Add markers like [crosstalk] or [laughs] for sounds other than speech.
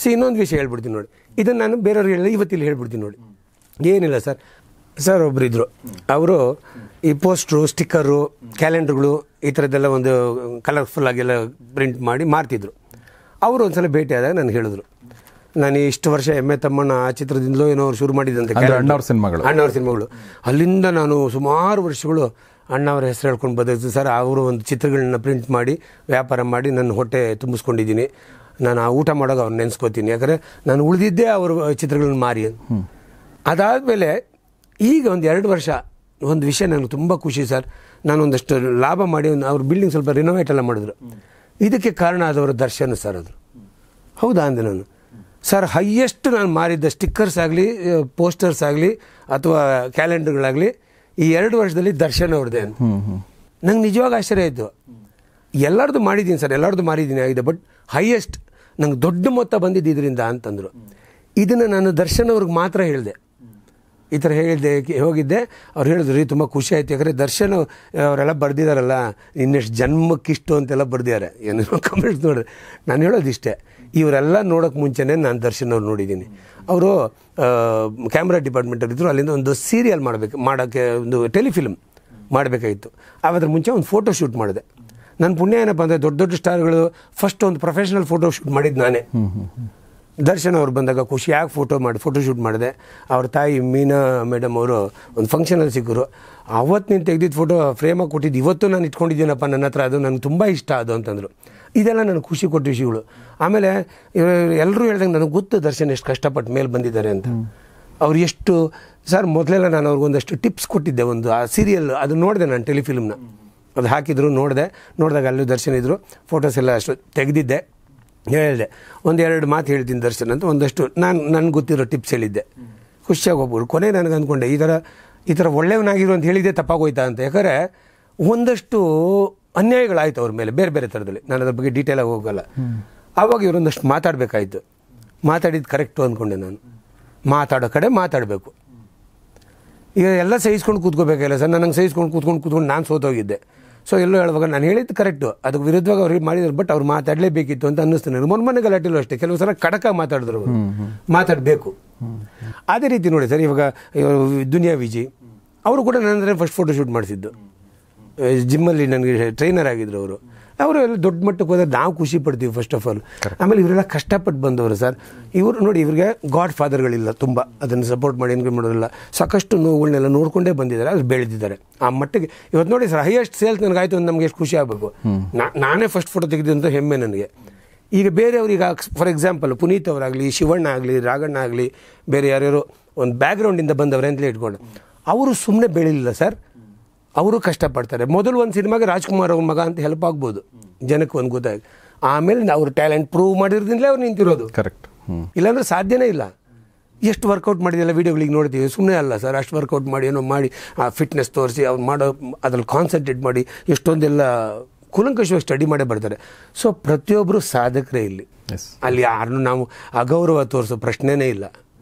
C ಇನ್ನೊಂದು ವಿಷಯ ಹೇಳ್ಬಿಡ್ತೀನಿ ನೋಡಿ ಇದನ್ನು ನಾನು ಬೇರೆಯವ್ರಿಗೆ ಹೇಳಿದ್ರೆ ಇವತ್ತಿಲ್ಲಿ ಹೇಳ್ಬಿಡ್ತೀನಿ ನೋಡಿ ಏನಿಲ್ಲ ಸರ್ ಸರ್ ಒಬ್ಬರಿದ್ದರು ಅವರು ಈ ಪೋಸ್ಟ್ರು ಸ್ಟಿಕ್ಕರು ಕ್ಯಾಲೆಂಡರ್ಗಳು ಈ ಥರದ್ದೆಲ್ಲ ಒಂದು ಕಲರ್ಫುಲ್ ಎಲ್ಲ ಪ್ರಿಂಟ್ ಮಾಡಿ ಮಾರ್ತಿದ್ರು ಅವರು ಒಂದ್ಸಲ ಸಲ ಭೇಟಿ ಆದಾಗ ನನಗೆ ಹೇಳಿದ್ರು ನಾನು ಇಷ್ಟು ವರ್ಷ ಎಮ್ಮೆ ತಮ್ಮಣ್ಣ ಆ ಚಿತ್ರದಿಂದಲೂ ಏನೋ ಶುರು ಮಾಡಿದಂತೆ ಅಣ್ಣವ್ರ ಸಿನಿಮಾಗಳು ಅಣ್ಣವ್ರ ಸಿನಿಮಾಗಳು ಅಲ್ಲಿಂದ ನಾನು ಸುಮಾರು ವರ್ಷಗಳು ಅಣ್ಣವರ ಹೆಸರು ಹೇಳ್ಕೊಂಡು ಬದಲಿಸ್ತು ಸರ್ ಅವರು ಒಂದು ಚಿತ್ರಗಳನ್ನ ಪ್ರಿಂಟ್ ಮಾಡಿ ವ್ಯಾಪಾರ ಮಾಡಿ ನನ್ನ ಹೊಟ್ಟೆ ತುಂಬಿಸ್ಕೊಂಡಿದ್ದೀನಿ ನಾನು ಆ ಊಟ ಮಾಡೋದು ಅವ್ರು ನೆನೆಸ್ಕೋತೀನಿ ಯಾಕಂದರೆ ನಾನು ಉಳಿದಿದ್ದೇ ಅವರು ಚಿತ್ರಗಳನ್ನ ಮಾರಿ ಅದಾದಮೇಲೆ ಈಗ ಒಂದು ಎರಡು ವರ್ಷ ಒಂದು ವಿಷಯ ನನಗೆ ತುಂಬ ಖುಷಿ ಸರ್ ನಾನು ಒಂದಷ್ಟು ಲಾಭ ಮಾಡಿ ಒಂದು ಅವ್ರ ಬಿಲ್ಡಿಂಗ್ ಸ್ವಲ್ಪ ರಿನೋವೇಟ್ ಎಲ್ಲ ಮಾಡಿದ್ರು ಇದಕ್ಕೆ ಕಾರಣ ಆದವರು ದರ್ಶನ ಸರ್ ಅದು ಹೌದಾ ಅಂದೆ ನಾನು ಸರ್ ಹೈಯೆಸ್ಟ್ ನಾನು ಮಾರಿದ್ದ ಸ್ಟಿಕ್ಕರ್ಸ್ ಆಗಲಿ ಪೋಸ್ಟರ್ಸ್ ಆಗಲಿ ಅಥವಾ ಕ್ಯಾಲೆಂಡರ್ಗಳಾಗಲಿ ಈ ಎರಡು ವರ್ಷದಲ್ಲಿ ದರ್ಶನ್ ಅವ್ರದ್ದೇ ಅಂತ ನಂಗೆ ನಿಜವಾಗ ಆಶ್ಚರ್ಯ ಆಯಿತು ಎಲ್ಲರದ್ದು ಮಾಡಿದ್ದೀನಿ ಸರ್ ಎಲ್ಲರದ್ದು ಮಾರಿದ್ದೀನಿ ಆಗಿದೆ ಬಟ್ ಹೈಯೆಸ್ಟ್ ನಂಗೆ ದೊಡ್ಡ ಮೊತ್ತ ಬಂದಿದ್ದು ಇದರಿಂದ ಅಂತಂದರು ಇದನ್ನು ನಾನು ದರ್ಶನ್ ಅವ್ರಿಗೆ ಮಾತ್ರ ಹೇಳಿದೆ ಈ ಥರ ಹೇಳಿದ್ದೆ ಹೋಗಿದ್ದೆ ಅವ್ರು ಹೇಳಿದ್ರು ರೀ ತುಂಬ ಖುಷಿ ಆಯಿತು ಯಾಕಂದರೆ ದರ್ಶನ್ ಅವರೆಲ್ಲ ಬರೆದಿದ್ದಾರಲ್ಲ ಇನ್ನೆಷ್ಟು ಜನ್ಮಕ್ಕಿಷ್ಟು ಅಂತೆಲ್ಲ ಬರೆದಿದ್ದಾರೆ ಏನೇನು ಕಮೆಂಟ್ಸ್ [laughs] ನೋಡಿದ್ರೆ ನಾನು ಹೇಳೋದಿಷ್ಟೇ ಇವರೆಲ್ಲ ನೋಡೋಕ್ಕೆ ಮುಂಚೆನೇ ನಾನು ದರ್ಶನ್ ಅವ್ರು ನೋಡಿದ್ದೀನಿ ಅವರು ಕ್ಯಾಮ್ರಾ ಡಿಪಾರ್ಟ್ಮೆಂಟಲ್ಲಿದ್ದರು ಅಲ್ಲಿಂದ ಒಂದು ಸೀರಿಯಲ್ ಮಾಡಬೇಕು ಮಾಡೋಕ್ಕೆ ಒಂದು ಟೆಲಿಫಿಲ್ಮ್ ಮಾಡಬೇಕಾಗಿತ್ತು ಅದ್ರ ಮುಂಚೆ ಒಂದು ಫೋಟೋ ಶೂಟ್ ಮಾಡಿದೆ ನನ್ನ ಪುಣ್ಯ ಏನಪ್ಪ ಅಂದರೆ ದೊಡ್ಡ ದೊಡ್ಡ ಸ್ಟಾರ್ಗಳು ಫಸ್ಟ್ ಒಂದು ಪ್ರೊಫೆಷನಲ್ ಫೋಟೋ ಶೂಟ್ ಮಾಡಿದ್ದು ನಾನೇ ದರ್ಶನ್ ಅವ್ರು ಬಂದಾಗ ಖುಷಿಯಾಗಿ ಫೋಟೋ ಮಾಡಿ ಫೋಟೋ ಶೂಟ್ ಮಾಡಿದೆ ಅವ್ರ ತಾಯಿ ಮೀನಾ ಮೇಡಮ್ ಅವರು ಒಂದು ಫಂಕ್ಷನಲ್ಲಿ ಸಿಕ್ಕರು ಅವತ್ತು ನೀನು ತೆಗೆದಿದ್ದ ಫೋಟೋ ಫ್ರೇಮಾಗಿ ಕೊಟ್ಟಿದ್ದು ಇವತ್ತು ನಾನು ಇಟ್ಕೊಂಡಿದ್ದೀನಪ್ಪ ನನ್ನ ಹತ್ರ ಅದು ನನಗೆ ತುಂಬ ಇಷ್ಟ ಅದು ಅಂತಂದರು ಇದೆಲ್ಲ ನನಗೆ ಖುಷಿ ಕೊಟ್ಟ ವಿಷಯಗಳು ಆಮೇಲೆ ಎಲ್ಲರೂ ಹೇಳ್ದಂಗೆ ನನಗೆ ಗೊತ್ತು ದರ್ಶನ್ ಎಷ್ಟು ಕಷ್ಟಪಟ್ಟು ಮೇಲೆ ಬಂದಿದ್ದಾರೆ ಅಂತ ಅವ್ರು ಎಷ್ಟು ಸರ್ ಮೊದಲೆಲ್ಲ ನಾನು ಅವ್ರಿಗೊಂದಷ್ಟು ಟಿಪ್ಸ್ ಕೊಟ್ಟಿದ್ದೆ ಒಂದು ಆ ಸೀರಿಯಲ್ ಅದು ನೋಡಿದೆ ನಾನು ಟೆಲಿಫಿಲ್ಮ್ನ ಅದು ಹಾಕಿದ್ರು ನೋಡಿದೆ ನೋಡಿದಾಗ ಅಲ್ಲೂ ದರ್ಶನ ಇದ್ದರು ಫೋಟೋಸ್ ಎಲ್ಲ ಅಷ್ಟು ತೆಗೆದಿದ್ದೆ ಹೇಳಿದೆ ಒಂದೆರಡು ಮಾತು ಹೇಳ್ತೀನಿ ದರ್ಶನ್ ಅಂತ ಒಂದಷ್ಟು ನಾನು ನನಗೆ ಗೊತ್ತಿರೋ ಟಿಪ್ಸ್ ಹೇಳಿದ್ದೆ ಖುಷಿಯಾಗಿ ಒಬ್ಬರು ಕೊನೆ ನನಗೆ ಅಂದ್ಕೊಂಡೆ ಈ ಥರ ಈ ಥರ ಒಳ್ಳೆಯವನಾಗಿರು ಅಂತ ಹೇಳಿದ್ದೆ ತಪ್ಪಾಗೋಯ್ತಾ ಅಂತ ಯಾಕಂದರೆ ಒಂದಷ್ಟು ಅನ್ಯಾಯಗಳಾಯಿತು ಅವ್ರ ಮೇಲೆ ಬೇರೆ ಬೇರೆ ಥರದಲ್ಲಿ ನಾನು ಅದ್ರ ಬಗ್ಗೆ ಡೀಟೇಲಾಗಿ ಹೋಗೋಲ್ಲ ಆವಾಗ ಇವರೊಂದಷ್ಟು ಮಾತಾಡಬೇಕಾಯ್ತು ಮಾತಾಡಿದ್ದು ಕರೆಕ್ಟು ಅಂದ್ಕೊಂಡೆ ನಾನು ಮಾತಾಡೋ ಕಡೆ ಮಾತಾಡಬೇಕು ಈಗ ಎಲ್ಲ ಸಹಿಸ್ಕೊಂಡು ಕೂತ್ಕೋಬೇಕಲ್ಲ ಸರ್ ನನಗೆ ಸಹಿಸ್ಕೊಂಡು ಕೂತ್ಕೊಂಡು ಕೂತ್ಕೊಂಡು ನಾನು ಸೋತೋಗಿದ್ದೆ ಸೊ ಎಲ್ಲೋ ಹೇಳುವಾಗ ನಾನು ಹೇಳಿದ್ದು ಕರೆಕ್ಟು ಅದಕ್ಕೆ ವಿರುದ್ಧವಾಗಿ ಅವ್ರಿಗೆ ಮಾಡಿದ್ರು ಬಟ್ ಅವ್ರು ಮಾತಾಡಲೇಬೇಕಿತ್ತು ಅಂತ ಅನ್ನಿಸ್ತಾನೆ ಮೊನ್ ಮೊನ್ನೆ ಮೊನ್ನೆ ಅಷ್ಟೇ ಕೆಲವು ಸಲ ಕಡಕ ಮಾತಾಡಿದ್ರು ಅವರು ಮಾತಾಡಬೇಕು ಅದೇ ರೀತಿ ನೋಡಿ ಸರ್ ಇವಾಗ ದುನಿಯಾ ವಿಜಿ ಅವರು ಕೂಡ ನನ್ನ ಫಸ್ಟ್ ಫೋಟೋ ಶೂಟ್ ಮಾಡಿಸಿದ್ದು ಜಿಮ್ಮಲ್ಲಿ ನನಗೆ ಟ್ರೈನರ್ ಆಗಿದ್ದರು ಅವರು ಅವರು ಎಲ್ಲ ದೊಡ್ಡ ಮಟ್ಟಕ್ಕೆ ಹೋದ್ರೆ ನಾವು ಖುಷಿ ಪಡ್ತೀವಿ ಫಸ್ಟ್ ಆಫ್ ಆಲ್ ಆಮೇಲೆ ಇವರೆಲ್ಲ ಕಷ್ಟಪಟ್ಟು ಬಂದವರು ಸರ್ ಇವರು ನೋಡಿ ಇವ್ರಿಗೆ ಗಾಡ್ ಫಾದರ್ಗಳಿಲ್ಲ ತುಂಬ ಅದನ್ನು ಸಪೋರ್ಟ್ ಮಾಡಿ ಏನು ಮಾಡೋದಿಲ್ಲ ಸಾಕಷ್ಟು ನೋವುಗಳನ್ನೆಲ್ಲ ನೋಡಿಕೊಂಡೇ ಬಂದಿದ್ದಾರೆ ಅದು ಬೆಳೆದಿದ್ದಾರೆ ಆ ಮಟ್ಟಿಗೆ ಇವತ್ತು ನೋಡಿ ಸರ್ ಹೈಯೆಸ್ಟ್ ಸೇಲ್ಸ್ ನನಗಾಯ್ತು ಅಂತ ನಮಗೆ ಎಷ್ಟು ಖುಷಿ ಆಗಬೇಕು ನಾನೇ ಫಸ್ಟ್ ಫೋಟೋ ಅಂತ ಹೆಮ್ಮೆ ನನಗೆ ಈಗ ಬೇರೆಯವ್ರಿಗೆ ಫಾರ್ ಎಕ್ಸಾಂಪಲ್ ಪುನೀತ್ ಅವರಾಗಲಿ ಶಿವಣ್ಣ ಆಗಲಿ ರಾಘಣ್ಣ ಆಗಲಿ ಬೇರೆ ಯಾರ್ಯಾರು ಒಂದು ಬ್ಯಾಕ್ಗ್ರೌಂಡಿಂದ ಬಂದವರೇ ಅಂತಲೇ ಇಟ್ಕೊಂಡು ಅವರು ಸುಮ್ಮನೆ ಬೆಳಿಲಿಲ್ಲ ಸರ್ ಅವರು ಕಷ್ಟಪಡ್ತಾರೆ ಮೊದಲು ಒಂದು ಸಿನಿಮಾಗೆ ರಾಜ್ಕುಮಾರ್ ಅವ್ರ ಮಗ ಅಂತ ಹೆಲ್ಪ್ ಆಗ್ಬೋದು ಜನಕ್ಕೆ ಒಂದು ಗೊತ್ತಾಗ ಆಮೇಲೆ ಅವ್ರ ಟ್ಯಾಲೆಂಟ್ ಪ್ರೂವ್ ಮಾಡಿರೋದ್ರಿಂದಲೇ ಅವ್ರು ನಿಂತಿರೋದು ಕರೆಕ್ಟ್ ಇಲ್ಲಾಂದ್ರೆ ಸಾಧ್ಯನೇ ಇಲ್ಲ ಎಷ್ಟು ವರ್ಕೌಟ್ ಮಾಡಿದೆಲ್ಲ ವೀಡಿಯೋಗಳಿಗೆ ನೋಡ್ತೀವಿ ಸುಮ್ಮನೆ ಅಲ್ಲ ಸರ್ ಅಷ್ಟು ವರ್ಕೌಟ್ ಮಾಡಿ ಏನೋ ಮಾಡಿ ಆ ಫಿಟ್ನೆಸ್ ತೋರಿಸಿ ಅವ್ರು ಮಾಡೋ ಅದ್ರಲ್ಲಿ ಕಾನ್ಸಂಟ್ರೇಟ್ ಮಾಡಿ ಎಷ್ಟೊಂದೆಲ್ಲ ಕುಲಂಕಷವಾಗಿ ಸ್ಟಡಿ ಮಾಡೇ ಬರ್ತಾರೆ ಸೊ ಪ್ರತಿಯೊಬ್ಬರು ಸಾಧಕರೇ ಇಲ್ಲಿ ಅಲ್ಲಿ ಯಾರನ್ನು ನಾವು ಅಗೌರವ ತೋರಿಸೋ ಪ್ರಶ್ನೆನೇ ಇಲ್ಲ